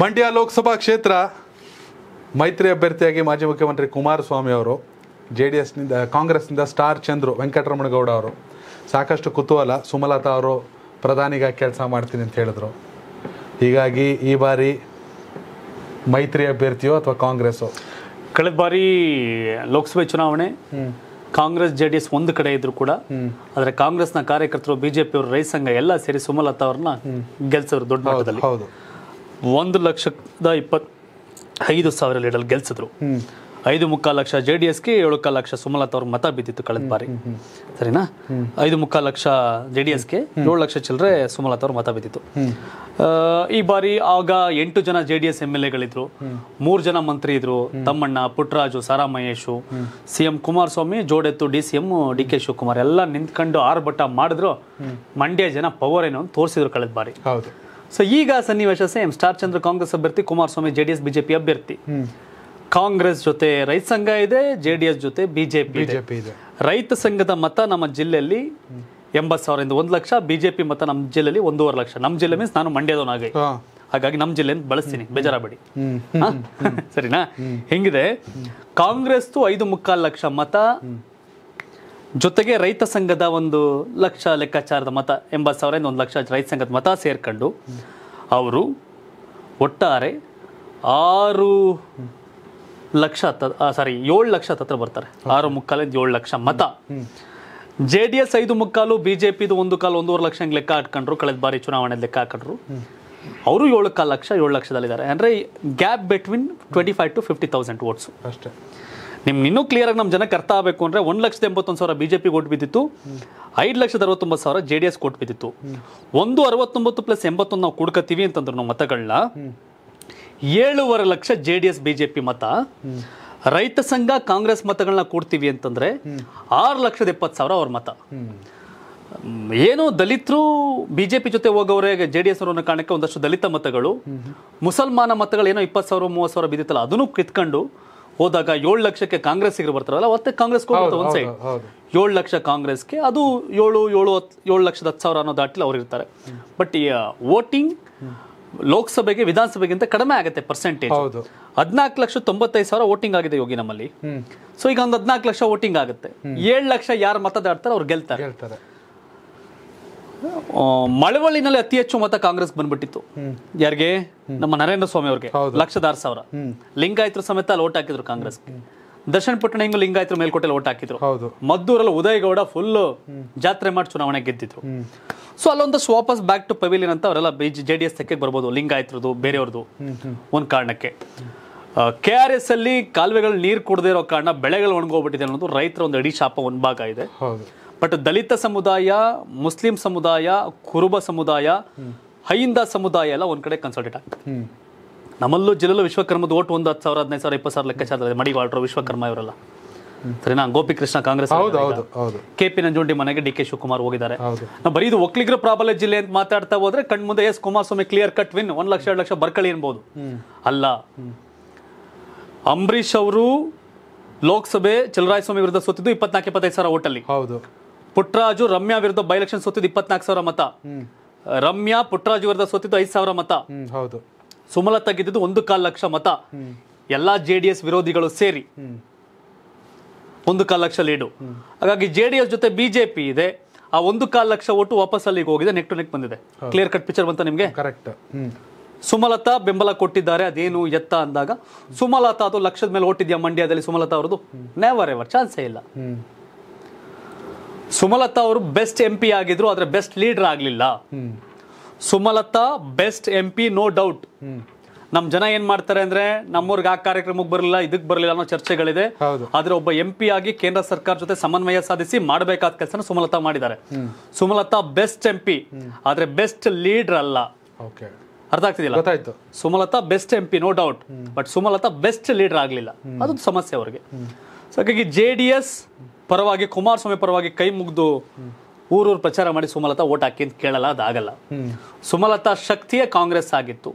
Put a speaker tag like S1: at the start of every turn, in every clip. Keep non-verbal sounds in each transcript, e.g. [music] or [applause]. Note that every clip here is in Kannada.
S1: ಮಂಡ್ಯ ಲೋಕಸಭಾ ಕ್ಷೇತ್ರ ಮೈತ್ರಿ ಅಭ್ಯರ್ಥಿಯಾಗಿ ಮಾಜಿ ಮುಖ್ಯಮಂತ್ರಿ ಕುಮಾರಸ್ವಾಮಿ ಅವರು ಜೆ ಡಿ ಎಸ್ನಿಂದ ಕಾಂಗ್ರೆಸ್ನಿಂದ ಸ್ಟಾರ್ ಚಂದ್ರು ವೆಂಕಟರಮಣಗೌಡ ಅವರು ಸಾಕಷ್ಟು ಕುತೂಹಲ ಸುಮಲತಾ ಅವರು ಪ್ರಧಾನಿಗಾಗಿ ಕೆಲಸ ಮಾಡ್ತೀನಿ ಅಂತ ಹೇಳಿದ್ರು ಹೀಗಾಗಿ ಈ ಬಾರಿ ಮೈತ್ರಿ ಅಭ್ಯರ್ಥಿಯೋ ಅಥವಾ ಕಾಂಗ್ರೆಸ್ಸೋ ಕಳೆದ ಬಾರಿ ಲೋಕಸಭೆ ಚುನಾವಣೆ ಕಾಂಗ್ರೆಸ್ ಜೆ ಡಿ ಎಸ್ ಒಂದು ಕಡೆ ಇದ್ರು ಕೂಡ ಆದರೆ ಕಾಂಗ್ರೆಸ್ನ ಕಾರ್ಯಕರ್ತರು ಬಿಜೆಪಿಯವರು ರೈತ ಸಂಘ ಎಲ್ಲ ಸೇರಿ ಸುಮಲತಾ ಅವ್ರನ್ನ ಗೆಲ್ಸೋರು ದೊಡ್ಡ ಮಟ್ಟದಲ್ಲಿ ಹೌದು ಒಂದು ಲಕ್ಷದ ಇಪ್ಪತ್ ಐದು ಸಾವಿರ ಲೀಡರ್ ಗೆಲ್ಸಿದ್ರು ಐದು ಮುಕ್ಕಾಲು ಲಕ್ಷ ಜೆ ಡಿ ಎಸ್ಗೆ ಏಳು ಲಕ್ಷ ಸುಮಲತಾ ಅವ್ರ ಮತ ಬಿದ್ದಿತ್ತು ಕಳೆದ ಬಾರಿ ಸರಿನಾ ಐದು ಮುಕ್ಕಾಲು ಲಕ್ಷ ಜೆ ಡಿ ಎಸ್ಗೆ ಏಳು ಲಕ್ಷ ಚಿಲ್ಲರೆ ಸುಮಲತಾ ಅವ್ರ ಮತ ಬಿದ್ದಿತ್ತು ಈ ಬಾರಿ ಆಗ ಎಂಟು ಜನ J D S M L ಎಗಳಿದ್ರು ಮೂರು ಜನ ಮಂತ್ರಿ ಇದ್ರು ತಮ್ಮಣ್ಣ ಪುಟ್ರಾಜು ಸಾರಾ ಮಹೇಶ್ ಸಿ ಎಂ ಕುಮಾರಸ್ವಾಮಿ ಜೋಡೆತ್ತು D C M D K Shivakumar ಎಲ್ಲ ನಿಂತ್ಕೊಂಡು ಆರ್ಭಟ ಮಾಡಿದ್ರು ಮಂಡ್ಯ ಜನ ಪವರ್ ಏನೋ ತೋರಿಸಿದ್ರು ಕಳೆದ ಬಾರಿ ಸೊ ಈಗ ಸನ್ನಿವೇಶ ಸೇಮ್ ಸ್ಟಾರ್ ಚಂದ್ರ ಕಾಂಗ್ರೆಸ್ ಅಭ್ಯರ್ಥಿ Kumaraswamy J D S BJP ಅಭ್ಯರ್ಥಿ ಕಾಂಗ್ರೆಸ್ ಜೊತೆ ರೈತ ಸಂಘ ಇದೆ ಜೆ ಡಿ ಎಸ್ ಜೊತೆ ಬಿಜೆಪಿ ಇದೆ ರೈತ ಸಂಘದ ಮತ ನಮ್ಮ ಜಿಲ್ಲೆಯಲ್ಲಿ ಎಂಬತ್ತು ಸಾವಿರದಿಂದ ಒಂದು ಲಕ್ಷ ಬಿಜೆಪಿ ಮತ ನಮ್ಮ ಜಿಲ್ಲೆಯಲ್ಲಿ ಒಂದೂವರೆ ಲಕ್ಷ ನಮ್ಮ ಜಿಲ್ಲೆ ಮೀನ್ಸ್ ನಾನು ಮಂಡ್ಯದವನಾಗೆ ಹಾಗಾಗಿ ನಮ್ಮ ಜಿಲ್ಲೆಯನ್ನು ಬಳಸ್ತೀನಿ ಬೇಜಾರಾಗಬೇಡಿ ಸರಿನಾ ಹೆಂಗಿದೆ ಕಾಂಗ್ರೆಸ್ದು ಐದು ಮುಕ್ಕಾಲು ಲಕ್ಷ ಮತ ಜೊತೆಗೆ ರೈತ ಸಂಘದ ಒಂದು ಲಕ್ಷ ಲೆಕ್ಕಾಚಾರದ ಮತ ಎಂಬತ್ತು ಸಾವಿರದಿಂದ ಒಂದು ಲಕ್ಷ ರೈತ ಸಂಘದ ಮತ ಸೇರ್ಕೊಂಡು ಅವರು ಒಟ್ಟಾರೆ ಆರು ಲಕ್ಷ ಸಾರಿ ಏಳು ಲಕ್ಷ ಹತ್ರ ಬರ್ತಾರೆ ಆರು ಮುಕ್ಕಾಲಿಂದ ಏಳು ಲಕ್ಷ ಮತ ಜೆ ಡಿ ಎಸ್ ಐದು ಮುಕ್ಕಾಲು ಬಿ ಜೆ ಪಿದು ಒಂದು ಕಾಲು ಒಂದೂವರೆ ಲಕ್ಷ ಹಂಗೆ ಲೆಕ್ಕ ಹಾಕೊಂಡ್ರು ಕಳೆದ ಬಾರಿ ಚುನಾವಣೆ ಲೆಕ್ಕ ಹಾಕೊಂಡ್ರು ಅವರು ಏಳು ಕಾಲು ಲಕ್ಷ ಏಳು ಲಕ್ಷದಲ್ಲಿದ್ದಾರೆ ಅಂದರೆ gap between twenty five to fifty thousand votes ಅಷ್ಟೇ ನಿಮ್ಗೆ ಇನ್ನೂ ಕ್ಲಿಯರ್ ಆಗಿ ನಮ್ಮ ಜನಕ್ಕೆ ಅರ್ಥ ಆಗಬೇಕು ಅಂದರೆ ಒಂದು ಲಕ್ಷದ ಎಂಬತ್ತೊಂದು ಸಾವಿರ ಬಿ ಜೆ ಪಿ ಕೊಟ್ಟು ಬಿದ್ದಿತ್ತು ಐದು ಲಕ್ಷದ ಅರವತ್ತೊಂಬತ್ತು ಸಾವಿರ ಜೆ ಡಿ ಎಸ್ ಕೊಟ್ಟು ಬಿದ್ದಿತ್ತು ಒಂದು ಅರವತ್ತೊಂಬತ್ತು ಪ್ಲಸ್ ಎಂಬತ್ತೊಂದು ನಾವು ಕುಡ್ಕತ್ತೀವಿ ಅಂತಂದ್ರು ನಾವು ಮತಗಳನ್ನ ಏಳುವರೆ lakh J D S B J P ಮತ ರೈತ ಸಂಘ ಕಾಂಗ್ರೆಸ್ ಮತಗಳನ್ನ ಕೊಡ್ತೀವಿ ಅಂತಂದ್ರೆ ಆರು ಲಕ್ಷದ ಎಪ್ಪತ್ತು ಸಾವಿರ ಅವ್ರ ಮತ ಏನು ದಲಿತರು ಬಿ ಜೆ ಪಿ ಜೊತೆ ಹೋಗೋರೆ ಜೆ ಡಿ ಎಸ್ ಅವರನ್ನು ಕಾರಣಕ್ಕೆ ಒಂದಷ್ಟು ದಲಿತ ಮತಗಳು ಮುಸಲ್ಮಾನ ಮತಗಳು ಏನೋ ಇಪ್ಪತ್ತು ಸಾವಿರ ಮೂವತ್ತು ಸಾವಿರ ಬಿದ್ದಿತ್ತಲ್ಲ ಅದನ್ನು ಕಿತ್ಕೊಂಡು ಹೋದಾಗ ಏಳು ಲಕ್ಷಕ್ಕೆ ಕಾಂಗ್ರೆಸ್ಸಿಗರು ಬರ್ತಾರಲ್ಲ ಮತ್ತೆ ಕಾಂಗ್ರೆಸ್ ಒಂದ್ ಸೈಡ್ ಏಳು ಲಕ್ಷ ಕಾಂಗ್ರೆಸ್ಗೆ ಅದು ಏಳು ಏಳು ಏಳು ಲಕ್ಷದ ಹತ್ತು ಸಾವಿರ ಅನ್ನೋ ದಾಟಿಲಿ ಅವ್ರು ಇರ್ತಾರೆ ಬಟ್ ಈ ವೋಟಿಂಗ್ ಲೋಕಸಭೆಗೆ ವಿಧಾನಸಭೆಗಿಂತ ಕಡಿಮೆ ಆಗುತ್ತೆ ಪರ್ಸೆಂಟೇಜ್ ಹದಿನಾಲ್ಕು ಲಕ್ಷ ತೊಂಬತ್ತೈದು ಸಾವಿರ ವೋಟಿಂಗ್ ಆಗಿದೆ ಯೋಗಿ ನಮ್ಮಲ್ಲಿ ಸೊ ಈಗ ಒಂದು ಹದಿನಾಲ್ಕು ಲಕ್ಷ ವೋಟಿಂಗ್ ಆಗುತ್ತೆ ಏಳು ಲಕ್ಷ ಯಾರು ಮತದಾಡ್ತಾರೆ ಅವ್ರು ಗೆಲ್ತಾರೆ ಮಳವಳ್ಳಿನಲ್ಲಿ ಅತಿ ಹೆಚ್ಚು ಮತ ಕಾಂಗ್ರೆಸ್ ಬಂದ್ಬಿಟ್ಟಿತ್ತು ಯಾರಿಗೆ ನಮ್ಮ ನರೇಂದ್ರ ಸ್ವಾಮಿ ಅವ್ರಿಗೆ ಲಕ್ಷದ ಸಾವಿರ ಲಿಂಗಾಯತರು ಸಮೇತ ಅಲ್ಲಿ ಓಟ್ ಹಾಕಿದ್ರು ಕಾಂಗ್ರೆಸ್ ದರ್ಶನ್ ಪಟ್ಟಣ ಹಿಂಗ್ ಲಿಂಗಾಯತರ ಮೇಲ್ಕೋಟೆಯಲ್ಲಿ ಓಟ್ ಹಾಕಿದ್ರು ಮದ್ದೂರಲ್ಲಿ ಉದಯಗೌಡ ಫುಲ್ ಜಾತ್ರೆ ಮಾಡಿ ಚುನಾವಣೆ ಗೆದ್ದಿದ್ರು ಸೊ ಅಲ್ಲೊಂದಷ್ಟು ವಾಪಸ್ ಬ್ಯಾಕ್ ಟು ಪವಿಲಿನ್ ಅಂತ ಅವರೆಲ್ಲ ಜೆ ಡಿ ಎಸ್ ತೆಕ್ಕಕ್ಕೆ ಬರ್ಬೋದು ಲಿಂಗಾಯತ್ರದ್ದು ಬೇರೆಯವ್ರದ್ದು ಒಂದ್ ಕಾರಣಕ್ಕೆ ಕೆ ಆರ್ ಎಸ್ ಅಲ್ಲಿ ಕಾಲುವೆಗಳು ನೀರು ಕುಡದೇ ಇರೋ ಕಾರಣ ಬೆಳೆಗಳು ಒಣಗೋಗ್ಬಿಟ್ಟಿದೆ ಅನ್ನೋದು ರೈತರ ಒಂದು ಅಡಿ ಶಾಪ ಒಂದು ಭಾಗ ಇದೆ ಬಟ್ ದಲಿತ ಸಮುದಾಯ ಮುಸ್ಲಿಂ ಸಮುದಾಯ ಕುರುಬ ಸಮುದಾಯ ಹೈಂದ ಸಮುದಾಯ ಎಲ್ಲ ಒಂದ್ ಕಡೆ ಕನ್ಸಲ್ಟೇಟ್ ಆಗ್ತದೆ ನಮ್ಮಲ್ಲೂ ಜಿಲ್ಲೆಲ್ಲೂ ವಿಶ್ವಕರ್ಮದ ಓಟ್ ಒಂದು ಹತ್ತು ಸಾವಿರ ಹದಿನೈದು ಸಾವಿರ ಇಪ್ಪತ್ತು ಸಾವಿರ ಲೆಕ್ಕಾಚಾರದಲ್ಲಿ ಮಡಿವಾಳ್ರು ವಿಶ್ವಕರ್ಮ ಇವರೆಲ್ಲ ಸರಿನಾ ಗೋಪಿಕೃಷ್ಣ ಕಾಂಗ್ರೆಸ್ ಕೆ ಪಿ ನಂಜುಂಡಿ ಮನೆಗೆ ಡಿ ಕೆ ಶಿವಕುಮಾರ್ ಹೋಗಿದ್ದಾರೆ ನಾವು ಬರೀ ಇದು ಒಕ್ಕಲಿಗರ ಪ್ರಾಬಲ್ಯ ಜಿಲ್ಲೆ ಅಂತ ಮಾತಾಡ್ತಾ ಹೋದ್ರೆ ಕಣ್ಮುಂದೆ S Kumaraswamy clear cut win ಒಂದ್ ಲಕ್ಷ ಎರಡು ಲಕ್ಷ ಬರ್ಕಳಿ ಅನ್ಬೋದು ಅಲ್ಲ ಅಂಬರೀಶ್ ಅವರು ಲೋಕಸಭೆ ಚಲರಾಯಸ್ವಾಮಿ ವಿರುದ್ಧ ಸೋತಿದ್ದು ಇಪ್ಪತ್ನಾಲ್ಕು ಇಪ್ಪತ್ತೈದು ಸಾವಿರ ಓಟಲ್ಲಿ ಹೌದು ಪುಟ್ರಾಜು ರಮ್ಯಾ ವಿರುದ್ಧ ಎಲೆಕ್ಷನ್ ಸೋತಿದ್ದು ಇಪ್ಪತ್ನಾಲ್ಕು ಸಾವಿರ ಮತ ರಮ್ಯಾ ಪುಟ್ರಾಜು ವಿರುದ್ಧ ಸೋತಿದ್ದು ಐದು ಸಾವಿರ ಮತ ಹೌದು ಸುಮಲತಾ ಗೆದ್ದಿದ್ದು ಒಂದು ಕಾಲ್ ಲಕ್ಷ ಮತ ಎಲ್ಲಾ ಜೆ ಡಿ ಎಸ್ ವಿರೋಧಿಗಳು ಸೇರಿ ಒಂದು ಕಾಲ್ ಲಕ್ಷ ಲೀಡು ಹಾಗಾಗಿ ಜೆ ಡಿ ಎಸ್ ಜೊತೆ ಬಿಜೆಪಿ ಇದೆ ಆ ಒಂದು ಕಾಲ್ ಲಕ್ಷ ಓಟು ವಾಪಸ್ ಅಲ್ಲಿಗೆ ಹೋಗಿದೆ ನೆಕ್ ನೆಕ್ ಬಂದಿದೆ ಕ್ಲಿಯರ್ ಕಟ್ ಪಿಕ್ಚರ್ ಬಂತ ನಿಮಗೆ ಕರೆಕ್ಟ್ ಸುಮಲತಾ ಬೆಂಬಲ ಕೊಟ್ಟಿದ್ದಾರೆ ಅದೇನು ಎತ್ತ ಅಂದಾಗ ಸುಮಲತಾ ಅದು ಲಕ್ಷದ ಮೇಲೆ ಓಟಿದ್ಯಾ ಮಂಡ್ಯದಲ್ಲಿ ಸುಮಲತಾ ಅವರದು ನೆವರ್ ಎವರ್ ಚಾನ್ಸೇ ಇಲ್ಲ ಸುಮಲತಾ ಅವರು ಬೆಸ್ಟ್ ಎಂ ಪಿ ಆಗಿದ್ರು ಆದರೆ ಬೆಸ್ಟ್ ಲೀಡರ್ ಆಗಲಿಲ್ಲ Sumalatha best M P no doubt ನಮ್ ಜನ ಏನ್ ಮಾಡ್ತಾರೆ ಅಂದ್ರೆ ನಮ್ಮೂರ್ಗೆ ಆ ಕಾರ್ಯಕ್ರಮಕ್ಕೆ ಬರಲಿಲ್ಲ ಇದಕ್ ಬರಲಿಲ್ಲ ಅನ್ನೋ ಚರ್ಚೆಗಳಿದೆ ಆದ್ರೆ ಒಬ್ಬ ಎಂ ಪಿ ಆಗಿ ಕೇಂದ್ರ ಸರ್ಕಾರ ಜೊತೆ ಸಮನ್ವಯ ಸಾಧಿಸಿ ಮಾಡಬೇಕಾದ ಕೆಲಸನ ಸುಮಲತಾ ಮಾಡಿದ್ದಾರೆ ಸುಮಲತಾ ಬೆಸ್ಟ್ ಎಂ ಪಿ ಆದ್ರೆ ಬೆಸ್ಟ್ ಲೀಡರ್ ಅಲ್ಲ ಅರ್ಥ ಆಗ್ತಿದಿಲ್ಲ Sumalatha best M P no doubt but Sumalatha best leader ಆಗಲಿಲ್ಲ ಅದೊಂದು ಸಮಸ್ಯೆ ಅವ್ರಿಗೆ ಸೊ ಹಾಗಾಗಿ ಜೆ ಡಿ ಎಸ್ ಪರವಾಗಿ ಕುಮಾರಸ್ವಾಮಿ ಪರವಾಗಿ ಕೈ ಮುಗಿದು ಊರೂರು ಪ್ರಚಾರ ಮಾಡಿ ಸುಮಲತಾ ಓಟ್ ಹಾಕಿ ಅಂತ ಕೇಳಲ್ಲ ಅದಾಗಲ್ಲ ಸುಮಲತಾ ಶಕ್ತಿಯೇ ಕಾಂಗ್ರೆಸ್ ಆಗಿತ್ತು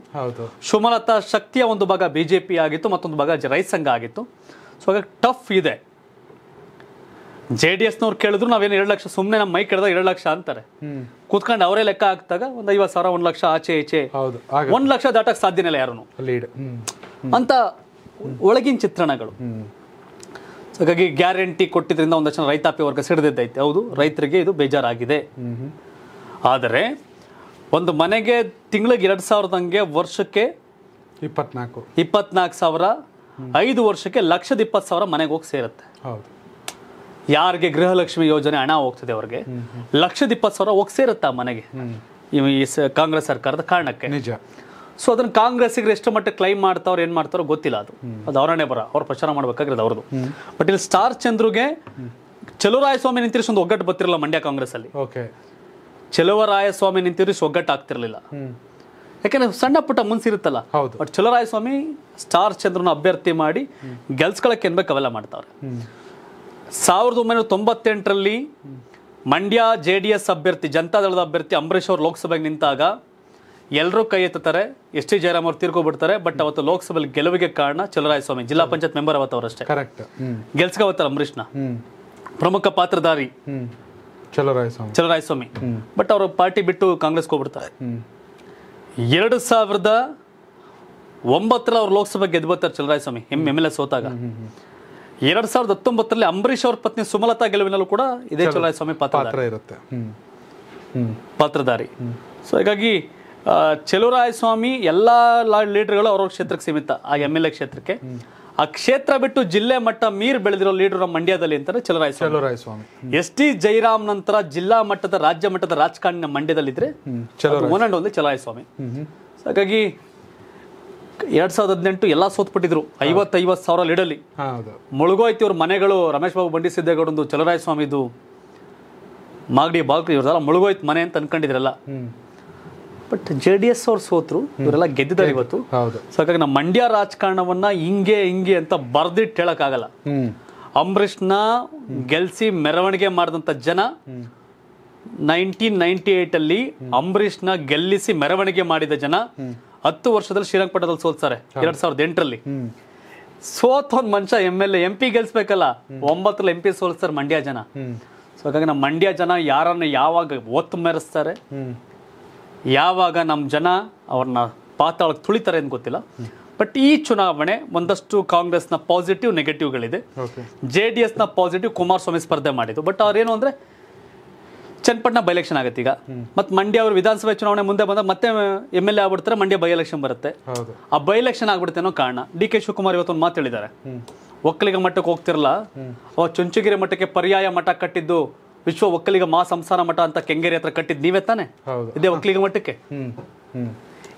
S1: ಸುಮಲತಾ ಶಕ್ತಿಯ ಒಂದು ಭಾಗ ಬಿಜೆಪಿ ಆಗಿತ್ತು ಮತ್ತೊಂದು ಭಾಗ ರೈತ ಸಂಘ ಆಗಿತ್ತು ಸೊ ಹಾಗೆ ಟಫ್ ಇದೆ ಜೆ ಡಿ ಎಸ್ನವ್ರು ಕೇಳಿದ್ರು ನಾವೇನು ಎರಡು ಲಕ್ಷ ಸುಮ್ಮನೆ ನಮ್ಮ ಮೈ ಕೇಳಿದಾಗ ಎರಡು ಲಕ್ಷ ಅಂತಾರೆ ಕೂತ್ಕೊಂಡು ಅವರೇ ಲೆಕ್ಕ ಹಾಕಿದಾಗ ಒಂದು ಐವತ್ತು ಸಾವಿರ ಒಂದು ಲಕ್ಷ ಆಚೆ ಈಚೆ ಒಂದು ಲಕ್ಷ ದಾಟಕ್ಕೆ ಸಾಧ್ಯನೇ ಇಲ್ಲ ಯಾರು ಅಂತ ಒಳಗಿನ ಚಿತ್ರಣಗಳು ಹಾಗಾಗಿ ಗ್ಯಾರಂಟಿ ಕೊಟ್ಟಿದ್ರಿಂದ ಒಂದಷ್ಟು ಜನ ರೈತಾಪಿ ವರ್ಗ ಸಿಡಿದಿದ್ದೈತೆ ಹೌದು ರೈತರಿಗೆ ಇದು ಬೇಜಾರಾಗಿದೆ ಆದರೆ ಒಂದು ಮನೆಗೆ ತಿಂಗಳಿಗೆ ಎರಡು ಸಾವಿರದಂಗೆ ವರ್ಷಕ್ಕೆ ಇಪ್ಪತ್ನಾಲ್ಕು ಇಪ್ಪತ್ನಾಲ್ಕು ಸಾವಿರ ಐದು ವರ್ಷಕ್ಕೆ ಲಕ್ಷದ ಇಪ್ಪತ್ತು ಸಾವಿರ ಮನೆಗೆ ಹೋಗಿ ಸೇರುತ್ತೆ ಹೌದು ಯಾರಿಗೆ ಗೃಹಲಕ್ಷ್ಮಿ ಯೋಜನೆ ಹಣ ಹೋಗ್ತದೆ ಅವ್ರಿಗೆ ಲಕ್ಷದ ಇಪ್ಪತ್ತು ಸಾವಿರ ಹೋಗಿ ಸೇರುತ್ತೆ ಆ ಮನೆಗೆ ಈ ಕಾಂಗ್ರೆಸ್ ಸರ್ಕಾರದ ಕಾರಣಕ್ಕೆ ನಿಜ ಸೊ ಅದನ್ನ ಕಾಂಗ್ರೆಸ್ ಎಷ್ಟು ಮಟ್ಟಕ್ಕೆ ಕ್ಲೈಮ್ ಮಾಡ್ತಾವ್ರು ಏನ್ ಮಾಡ್ತಾರೋ ಗೊತ್ತಿಲ್ಲ ಅದು ಅದು ಅವರನ್ನೇ ಬರ ಅವ್ರು ಪ್ರಚಾರ ಮಾಡಬೇಕಾಗಿರೋದು ಅವ್ರದ್ದು ಬಟ್ ಇಲ್ಲಿ ಸ್ಟಾರ್ ಚಂದ್ರಿಗೆ ಚಲುವರಾಯಸ್ವಾಮಿ ನಿಂತಿರಿಸಿ ಒಂದು ಒಗ್ಗಟ್ಟು ಬರ್ತಿರಲ್ಲ ಮಂಡ್ಯ ಕಾಂಗ್ರೆಸ್ ಓಕೆ ಚಲುವರಾಯಸ್ವಾಮಿ ನಿಂತಿರಿಸಿ ಒಗ್ಗಟ್ಟು ಆಗ್ತಿರಲಿಲ್ಲ ಯಾಕೆಂದ್ರೆ ಸಣ್ಣ ಪುಟ್ಟ ಮುನ್ಸಿರುತ್ತಲ್ಲ ಬಟ್ ಚಲುವರಾಯಸ್ವಾಮಿ ಸ್ಟಾರ್ ಚಂದ್ರನ ಅಭ್ಯರ್ಥಿ ಮಾಡಿ ಗೆಲ್ಸ್ಕೊಳಕ್ಕೆ ಎನ್ಬೇಕು ಅವೆಲ್ಲ ಮಾಡ್ತಾವ್ರೆ ಸಾವಿರದ ಒಂಬೈನೂರ ತೊಂಬತ್ತೆಂಟರಲ್ಲಿ ಮಂಡ್ಯ ಜೆ ಡಿ ಎಸ್ ಅಭ್ಯರ್ಥಿ ಜನತಾದಳದ ಅಭ್ಯರ್ಥಿ ಅಂಬರೀಶ್ ಅವರು ಲೋಕಸಭೆಗೆ ನಿಂತಾಗ ಎಲ್ಲರೂ ಕೈ ಎತ್ತುತ್ತಾರೆ ಎಸ್ ಟಿ ಜಯರಾಮ್ ತೀರ್ಕೊಬಿಡ್ತಾರೆ ಬಟ್ ಅವತ್ತು ಲೋಕಸಭೆಯಲ್ಲಿ ಗೆಲುವಿಗೆ ಕಾರಣ ಚಲರಾಯಸ್ವಾಮಿ ಜಿಲ್ಲಾ ಪಂಚಾಯತ್ ಮೆಂಬರ್ ಅವತ್ತು ಅವರಷ್ಟೇ ಕರೆಕ್ಟ್ ಗೆಲ್ಸ್ಕೋತಾರ ಅಂಬರೀಷ್ನ ಪ್ರಮುಖ ಪಾತ್ರಧಾರಿ ಚಲರಾಯಸ್ವಾಮಿ ಚಲರಾಯಸ್ವಾಮಿ ಬಟ್ ಅವರು ಪಾರ್ಟಿ ಬಿಟ್ಟು ಕಾಂಗ್ರೆಸ್ ಹೋಗ್ಬಿಡ್ತಾರೆ ಎರಡು ಸಾವಿರದ ಒಂಬತ್ತರ ಅವ್ರು ಲೋಕಸಭೆ ಗೆದ್ದು ಬರ್ತಾರೆ Chaluvarayaswamy M M L A ಸೋತಾಗ ಎರಡ್ ಸಾವಿರದ ಹತ್ತೊಂಬತ್ತರಲ್ಲಿ ಅಂಬರೀಷ್ ಅವ್ರ ಪತ್ನಿ ಸುಮಲತಾ ಗೆಲುವಿನಲ್ಲೂ ಕೂಡ ಇದೇ ಚಲರಾಯಸ್ವಾಮಿ ಪಾತ್ರ ಇರುತ್ತೆ ಪಾತ್ರಧಾರಿ ಸೊ ಹೀಗಾಗಿ ಚೆಲುರಾಯಸ್ವಾಮಿ ಎಲ್ಲ ಲೀಡರ್ಗಳು ಅವ್ರವ್ರ ಕ್ಷೇತ್ರಕ್ಕೆ ಸೀಮಿತ ಆ ಎಮ್ ಎಲ್ ಎ ಕ್ಷೇತ್ರಕ್ಕೆ ಆ ಕ್ಷೇತ್ರ ಬಿಟ್ಟು ಜಿಲ್ಲೆ ಮಟ್ಟ ಮೀರ್ ಬೆಳೆದಿರೋ ಲೀಡರ್ ಮಂಡ್ಯದಲ್ಲಿ ಅಂತಾರೆ ಚೆಲುವರಾಯಸ್ವಾಮಿ ಎಸ್ ಟಿ ಜೈರಾಮ್ ನಂತರ ಜಿಲ್ಲಾ ಮಟ್ಟದ ರಾಜ್ಯ ಮಟ್ಟದ ರಾಜಕಾರಣ ಮಂಡ್ಯದಲ್ಲಿದ್ರೆ ಒನ್ ಅಂಡ್ ಒಂದು ಹಾಗಾಗಿ ಎರಡ್ ಸಾವಿರದ ಹದಿನೆಂಟು ಎಲ್ಲಾ ಸೋತ್ಬಿಟ್ಟಿದ್ರು ಐವತ್ತೈವತ್ತು ಸಾವಿರ ಲೀಡಲ್ಲಿ ಮುಳುಗೋಯ್ತು ಇವರ ಮನೆಗಳು ರಮೇಶ್ ಬಾಬು ಬಂಡಿ ಸಿದ್ದೇಗೌಡಂದು ಇದು ಮಾಗಡಿ ಬಾಲ್ಕಿ ಇವ್ರದೆಲ್ಲ ಮುಳುಗೋಯ್ತು ಮನೆ ಅಂತ ಅನ್ಕೊಂಡಿದ್ರಲ್ಲ ಬಟ್ ಜೆ ಡಿ ಎಸ್ ಅವ್ರು ಸೋತ್ರು ಇವರೆಲ್ಲ ಗೆದ್ದಿದ್ದಾರೆ ಇವತ್ತು ಸೊ ಹಾಗಾಗಿ ನಮ್ಮ ಮಂಡ್ಯ ರಾಜಕಾರಣವನ್ನ ಹಿಂಗೆ ಹಿಂಗೆ ಅಂತ ಬರ್ದಿಟ್ಟು ಹೇಳಕ್ಕಾಗಲ್ಲ ಅಂಬರೀಷ್ನ ಗೆಲ್ಸಿ ಮೆರವಣಿಗೆ ಮಾಡಿದಂಥ ಜನ ನೈನ್ಟೀನ್ ನೈನ್ಟಿ ಏಟ್ ಅಲ್ಲಿ ನ ಗೆಲ್ಲಿಸಿ ಮೆರವಣಿಗೆ ಮಾಡಿದ ಜನ ಹತ್ತು ವರ್ಷದಲ್ಲಿ ಶ್ರೀರಂಗಪಟ್ಟಣದಲ್ಲಿ ಸೋಲ್ತಾರೆ ಎರಡ್ ಸಾವಿರದ ಎಂಟರಲ್ಲಿ ಸೋತ್ ಒಂದ್ ಮನುಷ್ಯ M L A M P ಗೆಲ್ಸ್ಬೇಕಲ್ಲ ಒಂಬತ್ತರಲ್ಲಿ ಎಂ ಪಿ ಸೋಲ್ಸ್ತಾರೆ ಮಂಡ್ಯ ಜನ ಸೊ ಹಾಗಾಗಿ ನಮ್ಮ ಮಂಡ್ಯ ಜನ ಯಾರನ್ನ ಯಾವಾಗ ಒತ್ತು ಮೆರೆಸ್ತಾರೆ ಯಾವಾಗ ನಮ್ಮ ಜನ ಅವ್ರನ್ನ ಪಾತಾಳಕ್ಕೆ ತುಳಿತಾರೆ ಅಂತ ಗೊತ್ತಿಲ್ಲ ಬಟ್ ಈ ಚುನಾವಣೆ ಒಂದಷ್ಟು ಕಾಂಗ್ರೆಸ್ನ ಪಾಸಿಟಿವ್ ನೆಗೆಟಿವ್ಗಳಿದೆ ಜೆ ಡಿ ನ ಪಾಸಿಟಿವ್ ಕುಮಾರಸ್ವಾಮಿ ಸ್ಪರ್ಧೆ ಮಾಡಿದ್ದು ಬಟ್ ಅವ್ರೇನು ಅಂದರೆ ಚನ್ನಪಟ್ಟಣ ಬೈ ಎಲೆಕ್ಷನ್ ಆಗುತ್ತೆ ಈಗ ಮತ್ತು ಮಂಡ್ಯ ಅವರು ವಿಧಾನಸಭೆ ಚುನಾವಣೆ ಮುಂದೆ ಬಂದಾಗ ಮತ್ತೆ ಎಮ್ ಎಲ್ ಎ ಆಗ್ಬಿಡ್ತಾರೆ ಮಂಡ್ಯ ಬೈ ಎಲೆಕ್ಷನ್ ಬರುತ್ತೆ ಆ ಬೈ ಎಲೆಕ್ಷನ್ ಆಗ್ಬಿಡುತ್ತೆ ಅನ್ನೋ ಕಾರಣ ಡಿ ಕೆ ಶಿವಕುಮಾರ್ ಇವತ್ತೊಂದು ಮಾತು ಒಕ್ಕಲಿಗ ಮಟ್ಟಕ್ಕೆ ಹೋಗ್ತಿರಲ್ಲ ಅವ್ರ ಚುಂಚಗಿರಿ ಮಟ್ಟಕ್ಕೆ ಪರ್ಯಾಯ ಮಠ ಕಟ್ಟಿದ್ದು ವಿಶ್ವ ಒಕ್ಕಲಿಗ ಮಾ ಸಂಸ್ಥಾನ ಮಠ ಅಂತ ಕೆಂಗೇರಿ ಹತ್ರ ಕಟ್ಟಿದ್ ನೀವೇ ತಾನೆ ಇದೇ ಒಕ್ಕಲಿಗ ಮಟ್ಟಕ್ಕೆ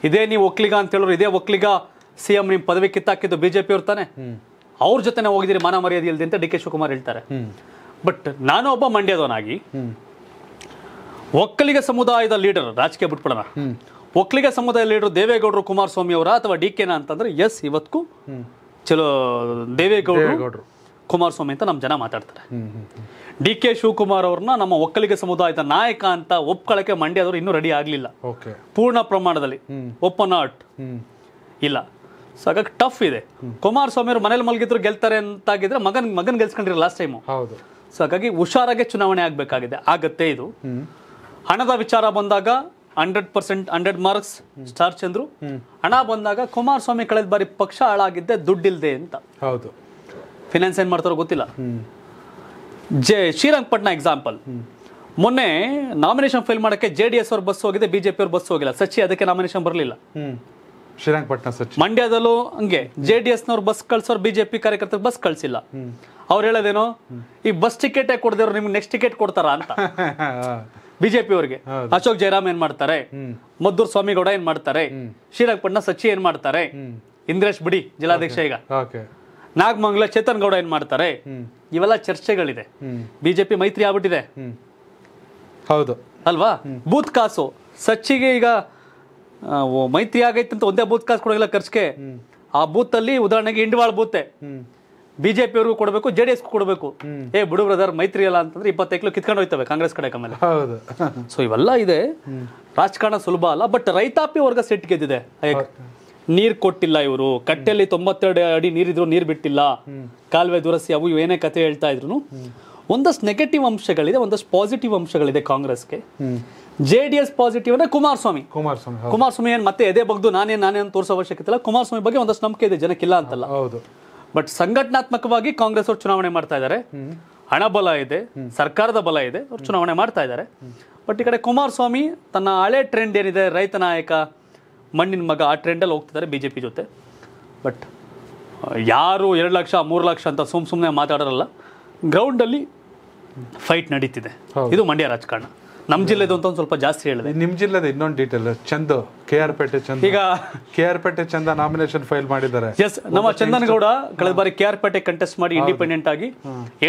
S1: ಇದೇ ನೀವು ಒಕ್ಕಲಿಗ ಅಂತ ಹೇಳೋರು ಇದೇ ಒಕ್ಕಲಿಗ ಸಿಎಂ ನಿಮ್ ಪದವಿ ಕಿತ್ತಾಕಿದ್ದು ಬಿಜೆಪಿ ಅವ್ರ ತಾನೆ ಅವ್ರ ಜೊತೆ ಹೋಗಿದ್ದೀರಿ ಮಾನ ಮರ್ಯಾದೆ ಇಲ್ಲದೆ ಅಂತ ಡಿ ಕೆ ಶಿವಕುಮಾರ್ ಹೇಳ್ತಾರೆ ಬಟ್ ನಾನು ಒಬ್ಬ ಮಂಡ್ಯದವನಾಗಿ ಒಕ್ಕಲಿಗ ಸಮುದಾಯದ ಲೀಡರ್ ರಾಜಕೀಯ ಬಿಟ್ಬಿಡೋಣ ಒಕ್ಕಲಿಗ ಸಮುದಾಯ ಲೀಡರ್ ದೇವೇಗೌಡರು ಕುಮಾರಸ್ವಾಮಿ ಅವರ ಅಥವಾ ಡಿ ಕೆನ ಅಂತಂದ್ರೆ ಎಸ್ ಇವತ್ತು ಚಲೋ ದೇವೇಗೌಡರು ಕುಮಾರಸ್ವಾಮಿ ಅಂತ ನಮ್ಮ ಜನ ಮಾತಾಡ್ತಾರೆ ಡಿ ಕೆ ಶಿವಕುಮಾರ್ ಅವ್ರನ್ನ ನಮ್ಮ ಒಕ್ಕಲಿಗ ಸಮುದಾಯದ ನಾಯಕ ಅಂತ ಒಪ್ಕೊಳ್ಳೋಕೆ ಮಂಡ್ಯದವರು ಇನ್ನೂ ರೆಡಿ ಆಗಲಿಲ್ಲ ಪೂರ್ಣ ಪ್ರಮಾಣದಲ್ಲಿ ಓಪನ್ ಆರ್ಟ್ ಇಲ್ಲ ಸೊ ಹಾಗಾಗಿ ಟಫ್ ಇದೆ ಕುಮಾರಸ್ವಾಮಿ ಅವರು ಮನೇಲಿ ಮಲಗಿದ್ರು ಗೆಲ್ತಾರೆ ಅಂತಾಗಿದ್ರೆ ಮಗನ್ ಮಗನ್ ಗೆಲ್ಸ್ಕೊಂಡಿರ ಲಾಸ್ಟ್ ಟೈಮು ಸೊ ಹಾಗಾಗಿ ಹುಷಾರಾಗೆ ಚುನಾವಣೆ ಆಗಬೇಕಾಗಿದೆ ಆಗತ್ತೆ ಇದು ಹಣದ ವಿಚಾರ ಬಂದಾಗ hundred percent hundred marks star Chandru ಹಣ ಬಂದಾಗ ಕುಮಾರಸ್ವಾಮಿ ಕಳೆದ ಬಾರಿ ಪಕ್ಷ ಹಾಳಾಗಿದ್ದೆ ದುಡ್ಡಿಲ್ದೆ ಅಂತ ಹೌದು ಫಿನಾನ್ಸ್ ಏನು ಮಾಡ್ತಾರೋ ಗೊತ್ತಿಲ್ಲ ಜೆ ಶ್ರೀರಂಗಪಟ್ಟಣ ಎಕ್ಸಾಂಪಲ್ ಮೊನ್ನೆ ನಾಮಿನೇಷನ್ ಫೈಲ್ ಮಾಡಕ್ಕೆ ಜೆ ಡಿ ಎಸ್ ಅವ್ರ ಬಸ್ ಹೋಗಿದೆ ಬಿಜೆಪಿ ಅವ್ರ ಬಸ್ ಹೋಗಿಲ್ಲ ಸಚಿ ಅದಕ್ಕೆ ನಾಮಿನೇಷನ್ ಬರಲಿಲ್ಲ
S2: ಶ್ರೀರಂಗಪಟ್ಟಣ ಸಚಿ
S1: ಮಂಡ್ಯದಲ್ಲೂ ಹಂಗೆ ಜೆ ಡಿ ಬಸ್ ಕಳ್ಸೋರು ಬಿಜೆಪಿ ಕಾರ್ಯಕರ್ತರು ಬಸ್ ಕಳ್ಸಿಲ್ಲ ಅವ್ರು ಹೇಳೋದೇನು ಈ ಬಸ್ ಟಿಕೆಟೇ ಕೊಡದೇವ್ರು ನಿಮ್ಗೆ ನೆಕ್ಸ್ಟ್ ಟಿಕೆಟ್ ಕೊಡ್ತಾರ ಅಂತ ಬಿಜೆಪಿ [laughs] ಅವ್ರಿಗೆ ಅಶೋಕ್ ಜಯರಾಮ್ ಏನ್ ಮಾಡ್ತಾರೆ ಮದ್ದೂರ್ ಸ್ವಾಮಿಗೌಡ ಏನ್ ಮಾಡ್ತಾರೆ ಶ್ರೀರಂಗಪಟ್ಟಣ ಸಚಿ ಏನ್ ಮಾಡ್ತಾರೆ ಇಂದ್ರೇಶ್ ಬಿಡಿ ಜಿಲ್ಲಾಧ್ಯಕ್ಷ ಈಗ ನಾಗಮಂಗಲ ಚೇತನ್ ಗೌಡ ಏನ್ ಮಾಡ್ತಾರೆ ಇವೆಲ್ಲ ಚರ್ಚೆಗಳಿದೆ ಬಿಜೆಪಿ ಮೈತ್ರಿ ಆಗ್ಬಿಟ್ಟಿದೆ ಹೌದು ಅಲ್ವಾ ಬೂತ್ ಕಾಸು ಸಚ್ಚಿಗೆ ಈಗ ಮೈತ್ರಿ ಆಗೈತೆ ಅಂತ ಒಂದೇ ಬೂತ್ ಕಾಸು ಕೊಡೋಲ್ಲ ಖರ್ಚಿಗೆ ಆ ಬೂತ್ ಅಲ್ಲಿ ಉದಾಹರಣೆಗೆ ಇಂಡವಾಳ ಬೂತೆ ಬಿಜೆಪಿ ಅವ್ರಿಗೂ ಕೊಡಬೇಕು ಜೆ ಡಿ ಎಸ್ ಕೊಡಬೇಕು ಏ ಬಿಡು ಬ್ರದರ್ ಮೈತ್ರಿ ಅಲ್ಲ ಅಂತಂದ್ರೆ ಇಪ್ಪತ್ತೈಕ್ಲು ಕಿತ್ಕೊಂಡು ಹೋಯ್ತವೆ ಕಾಂಗ್ರೆಸ್ ಕಡೆ ಕಮೇಲೆ ಹೌದು ಸೊ ಇವೆಲ್ಲ ಇದೆ ರಾಜಕಾರಣ ಸುಲಭ ಅಲ್ಲ ಬಟ್ ರೈತಾಪಿ ವರ್ಗ ಸೆಟ್ ಗೆದ್ದಿದೆ ನೀರ್ ಕೊಟ್ಟಿಲ್ಲ ಇವರು ಕಟ್ಟೆಯಲ್ಲಿ ತೊಂಬತ್ತೆರಡು ಅಡಿ ನೀರಿದ್ರು ನೀರ್ ಬಿಟ್ಟಿಲ್ಲ ಕಾಲುವೆ ದುರಸ್ತಿ ಅವು ಏನೇ ಕತೆ ಹೇಳ್ತಾ ಇದ್ರು ಒಂದಷ್ಟು ನೆಗೆಟಿವ್ ಅಂಶಗಳಿದೆ ಒಂದಷ್ಟು ಪಾಸಿಟಿವ್ ಅಂಶಗಳಿದೆ ಕಾಂಗ್ರೆಸ್ಗೆ ಜೆ ಡಿ ಎಸ್ ಪಾಸಿಟಿವ್ ಅಂದ್ರೆ ಕುಮಾರಸ್ವಾಮಿ ಕುಮಾರಸ್ವಾಮಿ ಕುಮಾರಸ್ವಾಮಿ ಏನ್ ಮತ್ತೆ ಎದೆ ಬಗ್ದು ನಾನೇ ನಾನೇ ತೋರಿಸೋ ಅವಶ್ಯಕತೆ ಇಲ್ಲ ಕುಮಾರಸ್ವಾಮಿ ಬಗ್ಗೆ ಒಂದಷ್ಟು ನಂಬಿಕೆ ಇದೆ ಜನಕ್ಕೆ ಇಲ್ಲ ಅಂತಲ್ಲ ಹೌದು ಬಟ್ ಸಂಘಟನಾತ್ಮಕವಾಗಿ ಕಾಂಗ್ರೆಸ್ ಅವರು ಚುನಾವಣೆ ಮಾಡ್ತಾ ಇದ್ದಾರೆ ಹಣಬಲ ಇದೆ ಸರ್ಕಾರದ ಬಲ ಇದೆ ಅವ್ರು ಚುನಾವಣೆ ಮಾಡ್ತಾ ಇದ್ದಾರೆ ಬಟ್ ಈ ಕಡೆ ಕುಮಾರಸ್ವಾಮಿ ತನ್ನ ಹಳೆ ಟ್ರೆಂಡ್ ಏನಿದೆ ರೈತ ನಾಯಕ ಮಣ್ಣಿನ ಮಗ ಆ ಟ್ರೆಂಡಲ್ಲಿ ಹೋಗ್ತಿದ್ದಾರೆ ಬಿ ಜೆ ಪಿ ಜೊತೆ ಬಟ್ ಯಾರು ಎರಡು ಲಕ್ಷ ಮೂರು ಲಕ್ಷ ಅಂತ ಸುಮ್ ಸುಮ್ಮನೆ ಮಾತಾಡೋರಲ್ಲ ಗ್ರೌಂಡಲ್ಲಿ ಫೈಟ್ ನಡೀತಿದೆ ಇದು ಮಂಡ್ಯ ರಾಜಕಾರಣ ನಮ್ಮ ಜಿಲ್ಲೆದು ಅಂತ ಒಂದು ಸ್ವಲ್ಪ ಜಾಸ್ತಿ ಹೇಳಿದೆ ನಿಮ್ಮ ಜಿಲ್ಲೆದ ಇನ್ನೊಂದು ಡೀಟೇಲ್ ಚಂದ ಕೆ ಆರ್ ಪೇಟೆ ಚಂದ ಈಗ ಕೆ ಆರ್ ಪೇಟೆ ಚಂದ ನಾಮಿನೇಷನ್ ಫೈಲ್ ಮಾಡಿದ್ದಾರೆ ಎಸ್ ನಮ್ಮ ಚಂದನ್ ಗೌಡ ಕಳೆದ ಬಾರಿ ಕೆ ಆರ್ ಪೇಟೆ ಕಂಟೆಸ್ಟ್ ಮಾಡಿ ಇಂಡಿಪೆಂಡೆಂಟ್ ಆಗಿ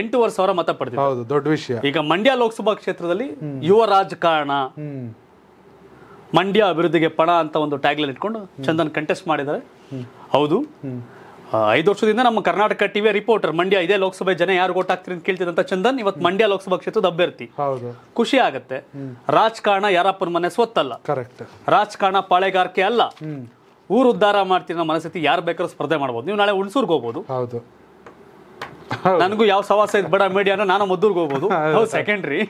S1: ಎಂಟೂವರೆ ಸಾವಿರ ಮತ ಪಡೆದಿದೆ ಹೌದು ದೊಡ್ಡ ವಿಷಯ ಈಗ ಮಂಡ್ಯ ಲೋಕಸಭಾ ಕ್ಷೇತ್ರದಲ್ಲಿ ಯುವ ರಾಜಕಾರಣ ಮಂಡ್ಯ ಅಭಿವೃದ್ಧಿಗೆ ಪಣ ಅಂತ ಒಂದು ಟ್ಯಾಗ್ಲೈನ್ ಇಟ್ಕೊಂಡು ಚಂದನ್ ಕಂಟೆಸ್ಟ್ ಮಾಡಿದ್ದಾರೆ ಹೌದು ಐದು ವರ್ಷದಿಂದ ನಮ್ಮ ಕರ್ನಾಟಕ ಟಿವಿ ರಿಪೋರ್ಟರ್ ಮಂಡ್ಯ ಇದೇ ಲೋಕಸಭೆ ಜನ ಯಾರು ಓಟ್ ಆಗ್ತೀರಿ ಅಂತ ಕೇಳ್ತಿದ್ದಂತ ಚಂದನ್ ಇವತ್ತು ಮಂಡ್ಯ ಲೋಕಸಭಾ ಕ್ಷೇತ್ರದ ಅಭ್ಯರ್ಥಿ ಖುಷಿ ಆಗುತ್ತೆ ರಾಜಕಾರಣ ಯಾರಪ್ಪನ ಮನೆ ಸ್ವತ್ತಲ್ಲ ರಾಜಕಾರಣ ಪಾಳೆಗಾರಿಕೆ ಅಲ್ಲ ಊರು ಉದ್ಧಾರ ಮಾಡ್ತೀರಿ ನಮ್ಮ ಮನಸ್ಥಿತಿ ಯಾರು ಬೇಕಾದ್ರೂ ಸ್ಪರ್ಧೆ ಮಾಡ್ಬೋದು ನೀವು ನಾಳೆ ಹುಣಸೂರ್ಗೆ ಹೋಗ್ಬೋದು ನನಗೂ ಯಾವ ಸವಾಸ ಇದ್ ಬೇಡ ಮೀಡಿಯಾನ ನಾನು ಮದ್ದೂರ್ಗೆ ಹೋಗ್ಬೋದು ಸೆಕೆಂಡ್ರಿ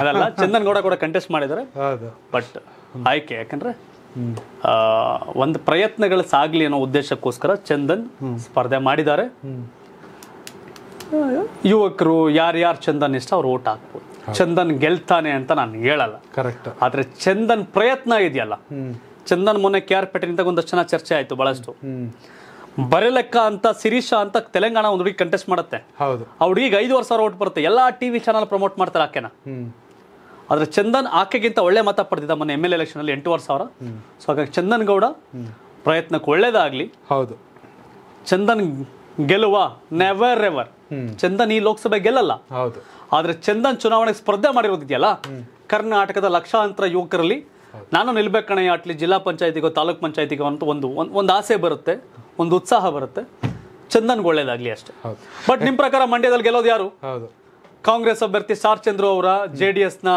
S1: ಅದಲ್ಲ ಚಂದನ್ ಗೌಡ ಕೂಡ ಕಂಟೆಸ್ಟ್ ಮಾಡಿದ್ದಾರೆ ಬಟ್ ಆಯ್ಕೆ ಯಾಕಂದ್ರೆ ಒಂದು ಪ್ರಯತ್ನಗಳು ಸಾಗಲಿ ಅನ್ನೋ ಉದ್ದೇಶಕ್ಕೋಸ್ಕರ ಚಂದನ್ ಸ್ಪರ್ಧೆ ಮಾಡಿದ್ದಾರೆ ಯುವಕರು ಯಾರ್ಯಾರು ಚಂದನ್ ಇಷ್ಟ ಅವ್ರು ಓಟ್ ಹಾಕ್ಬೋದು ಚಂದನ್ ಗೆಲ್ತಾನೆ ಅಂತ ನಾನು ಹೇಳಲ್ಲ ಕರೆಕ್ಟ್ ಆದ್ರೆ ಚಂದನ್ ಪ್ರಯತ್ನ ಇದೆಯಲ್ಲ ಚಂದನ್ ಮೊನ್ನೆ ಕೆ ಆರ್ ಪೇಟೆನಿಂದ ಒಂದಷ್ಟು ಜನ ಚರ್ಚೆ ಆಯಿತು ಭಾಳಷ್ಟು ಬರಲೆಕ್ಕ ಅಂತ ಸಿರಿಷಾ ಅಂತ ತೆಲಂಗಾಣ ಒಂದು ಹುಡುಗಿ ಕಂಟೆಸ್ಟ್ ಮಾಡುತ್ತೆ ಹೌದು ಆ ಹುಡುಗಿಗೆ ಐದುವರೆ ಸಾವಿರ ಓಟ್ ಬರುತ್ತೆ ಎಲ್ಲಾ ಟಿವಿ ಚಾನಲ್ ಪ್ರಮೋಟ್ ಮಾಡ್ತಾರೆ ಆಕೆನ ಆದ್ರೆ ಚಂದನ್ ಆಕೆಗಿಂತ ಒಳ್ಳೆ ಮತ ಪಡೆದಿದ್ದ ಮೊನ್ನೆ ಎಮ್ ಎಲ್ ಅಲ್ಲಿ ಎಂಟೂವರೆ ಸಾವಿರ ಸೊ ಹಾಗಾಗಿ ಚಂದನ್ ಗೌಡ ಪ್ರಯತ್ನಕ್ಕೆ ಒಳ್ಳೇದಾಗ್ಲಿ ಹೌದು ಚಂದನ್ ಗೆಲ್ಲುವ ನೆವರ್ ಎವರ್ ಚಂದನ್ ಈ ಲೋಕಸಭೆ ಗೆಲ್ಲಲ್ಲ ಹೌದು ಆದರೆ ಚಂದನ್ ಚುನಾವಣೆಗೆ ಸ್ಪರ್ಧೆ ಮಾಡಿರೋದಿದೆಯಲ್ಲ ಕರ್ನಾಟಕದ ಲಕ್ಷಾಂತರ ಯುವಕರಲ್ಲಿ ನಾನು ನಿಲ್ಬೇಕಣೆ ಆಟ್ಲಿ ಜಿಲ್ಲಾ ಪಂಚಾಯತಿಗೋ ತಾಲೂಕ್ ಪಂಚಾಯತಿಗೋ ಅಂತ ಒಂದು ಒಂದು ಆಸೆ ಬರುತ್ತೆ ಒಂದು ಉತ್ಸಾಹ ಬರುತ್ತೆ ಚಂದನ್ಗೆ ಒಳ್ಳೇದಾಗ್ಲಿ ಅಷ್ಟೇ ಬಟ್ ನಿಮ್ಮ ಪ್ರಕಾರ ಮಂಡ್ಯದಲ್ಲಿ ಗೆಲ್ಲೋದು ಯಾರು ಹೌದು ಕಾಂಗ್ರೆಸ್ ಅಭ್ಯರ್ಥಿ ಸಾರ್ ಚಂದ್ರು ಅವರ ಜೆಡಿಎಸ್ ನ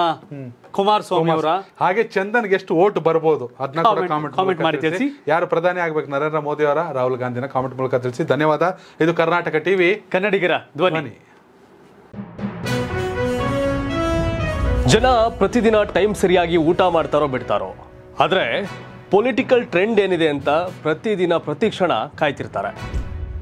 S1: ಕುಮಾರಸ್ವಾಮಿ ಅವರ ಹಾಗೆ ಚಂದನ್ಗೆ ಎಷ್ಟು ಓಟ್ ಬರಬಹುದು ಕಾಮೆಂಟ್ ಮಾಡಿ ಯಾರು ಪ್ರಧಾನಿ ಆಗ್ಬೇಕು ನರೇಂದ್ರ ಮೋದಿ ಅವರ ರಾಹುಲ್ ಗಾಂಧಿನ ಕಾಮೆಂಟ್ ಮೂಲಕ ತಿಳಿಸಿ ಧನ್ಯವಾದ ಇದು ಕರ್ನಾಟಕ ಟಿವಿ ಕನ್ನಡಿಗರ ಧ್ವನಿ ಜನ ಪ್ರತಿದಿನ ಟೈಮ್ ಸರಿಯಾಗಿ ಊಟ ಮಾಡ್ತಾರೋ ಬಿಡ್ತಾರೋ ಆದ್ರೆ ಪೊಲಿಟಿಕಲ್ ಟ್ರೆಂಡ್ ಏನಿದೆ ಅಂತ ಪ್ರತಿದಿನ ಪ್ರತಿ ಕ್ಷಣ ಕಾಯ್ತಿರ್ತಾರೆ